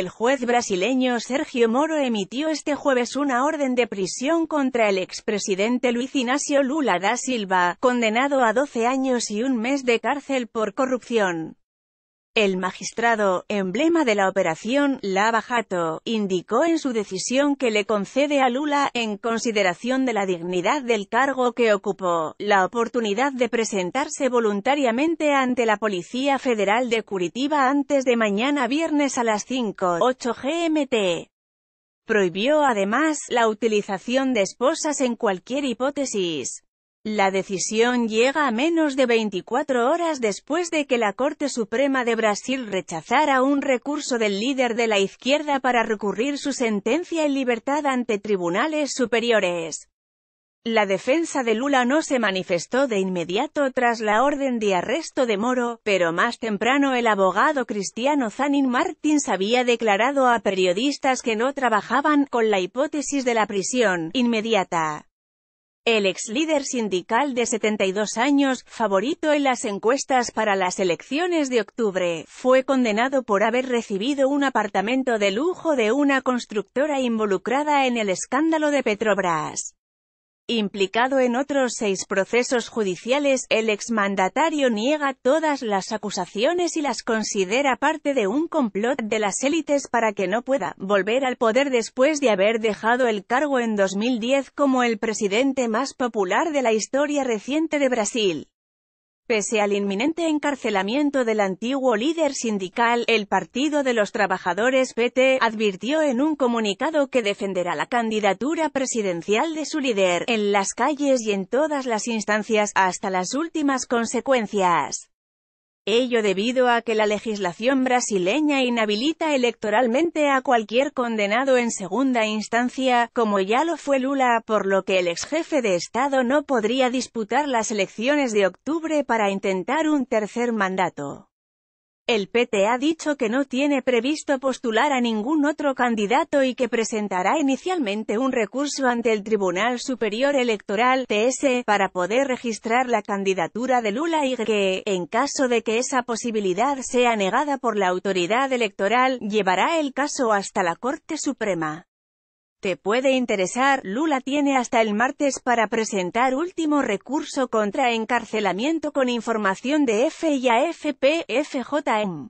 El juez brasileño Sergio Moro emitió este jueves una orden de prisión contra el expresidente Luis Ignacio Lula da Silva, condenado a 12 años y un mes de cárcel por corrupción. El magistrado, emblema de la operación Lava Jato, indicó en su decisión que le concede a Lula, en consideración de la dignidad del cargo que ocupó, la oportunidad de presentarse voluntariamente ante la Policía Federal de Curitiba antes de mañana viernes a las ocho GMT. Prohibió además la utilización de esposas en cualquier hipótesis. La decisión llega a menos de 24 horas después de que la Corte Suprema de Brasil rechazara un recurso del líder de la izquierda para recurrir su sentencia en libertad ante tribunales superiores. La defensa de Lula no se manifestó de inmediato tras la orden de arresto de Moro, pero más temprano el abogado cristiano Zanin Martins había declarado a periodistas que no trabajaban con la hipótesis de la prisión inmediata. El ex líder sindical de 72 años, favorito en las encuestas para las elecciones de octubre, fue condenado por haber recibido un apartamento de lujo de una constructora involucrada en el escándalo de Petrobras. Implicado en otros seis procesos judiciales, el exmandatario niega todas las acusaciones y las considera parte de un complot de las élites para que no pueda volver al poder después de haber dejado el cargo en 2010 como el presidente más popular de la historia reciente de Brasil. Pese al inminente encarcelamiento del antiguo líder sindical, el Partido de los Trabajadores PT advirtió en un comunicado que defenderá la candidatura presidencial de su líder, en las calles y en todas las instancias, hasta las últimas consecuencias. Ello debido a que la legislación brasileña inhabilita electoralmente a cualquier condenado en segunda instancia, como ya lo fue Lula, por lo que el ex jefe de Estado no podría disputar las elecciones de octubre para intentar un tercer mandato. El PT ha dicho que no tiene previsto postular a ningún otro candidato y que presentará inicialmente un recurso ante el Tribunal Superior Electoral, TS, para poder registrar la candidatura de Lula y que, en caso de que esa posibilidad sea negada por la autoridad electoral, llevará el caso hasta la Corte Suprema. Te puede interesar, Lula tiene hasta el martes para presentar último recurso contra encarcelamiento con información de F y AFP, FJM.